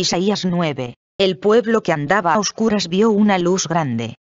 Isaías 9. El pueblo que andaba a oscuras vio una luz grande.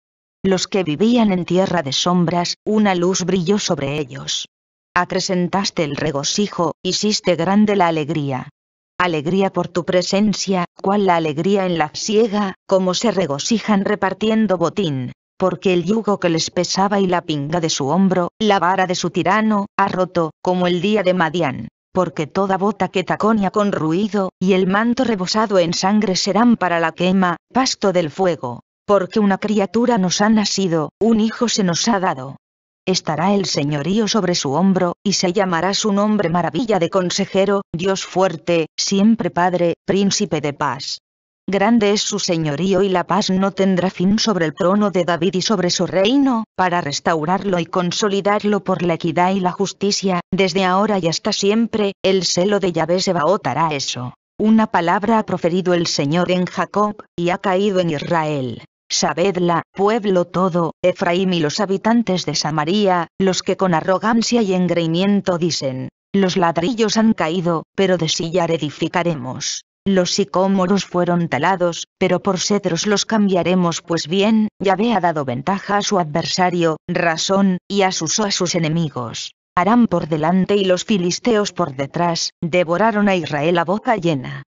Los que vivían en tierra de sombras, una luz brilló sobre ellos. Acrecentaste el regocijo, hiciste grande la alegría. Alegría por tu presencia, cual la alegría en la siega, como se regocijan repartiendo botín, porque el yugo que les pesaba y la pinga de su hombro, la vara de su tirano, ha roto, como el día de Madián porque toda bota que taconia con ruido, y el manto rebosado en sangre serán para la quema, pasto del fuego, porque una criatura nos ha nacido, un hijo se nos ha dado. Estará el señorío sobre su hombro, y se llamará su nombre maravilla de consejero, Dios fuerte, siempre Padre, príncipe de paz. Grande es su señorío y la paz no tendrá fin sobre el trono de David y sobre su reino, para restaurarlo y consolidarlo por la equidad y la justicia, desde ahora y hasta siempre, el celo de Yahvé se vaotará eso. Una palabra ha proferido el Señor en Jacob, y ha caído en Israel. Sabedla, pueblo todo, Efraín y los habitantes de Samaria, los que con arrogancia y engreimiento dicen, los ladrillos han caído, pero de sillar edificaremos. Los sicómoros fueron talados, pero por cedros los cambiaremos pues bien, Yahvé ha dado ventaja a su adversario, razón, y asusó a sus enemigos. Harán por delante y los filisteos por detrás, devoraron a Israel a boca llena.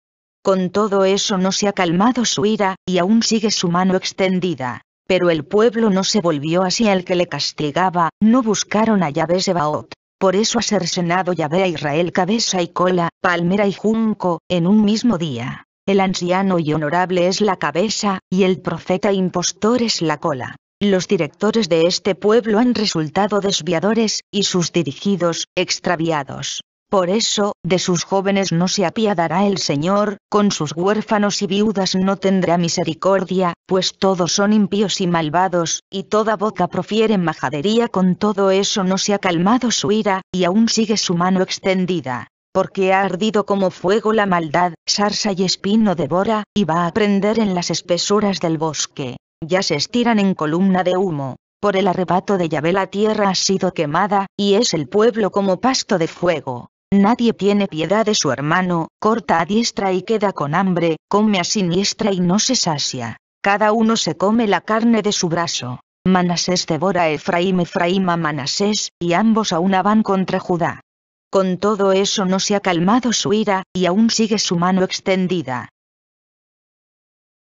Con todo eso no se ha calmado su ira, y aún sigue su mano extendida. Pero el pueblo no se volvió hacia el que le castigaba, no buscaron a Yahvé Sebaot. Por eso ha cercenado Yahvé a Israel cabeza y cola, palmera y junco, en un mismo día. El anciano y honorable es la cabeza, y el profeta impostor es la cola. Los directores de este pueblo han resultado desviadores, y sus dirigidos, extraviados. Por eso, de sus jóvenes no se apiadará el Señor, con sus huérfanos y viudas no tendrá misericordia, pues todos son impíos y malvados, y toda boca profiere majadería con todo eso no se ha calmado su ira, y aún sigue su mano extendida. Porque ha ardido como fuego la maldad, sarsa y espino devora, y va a prender en las espesuras del bosque. Ya se estiran en columna de humo. Por el arrebato de Yahvé la tierra ha sido quemada, y es el pueblo como pasto de fuego. Nadie tiene piedad de su hermano, corta a diestra y queda con hambre, come a siniestra y no se sacia. Cada uno se come la carne de su brazo. Manasés devora a Efraim efraim a Manasés, y ambos aún van contra Judá. Con todo eso no se ha calmado su ira, y aún sigue su mano extendida.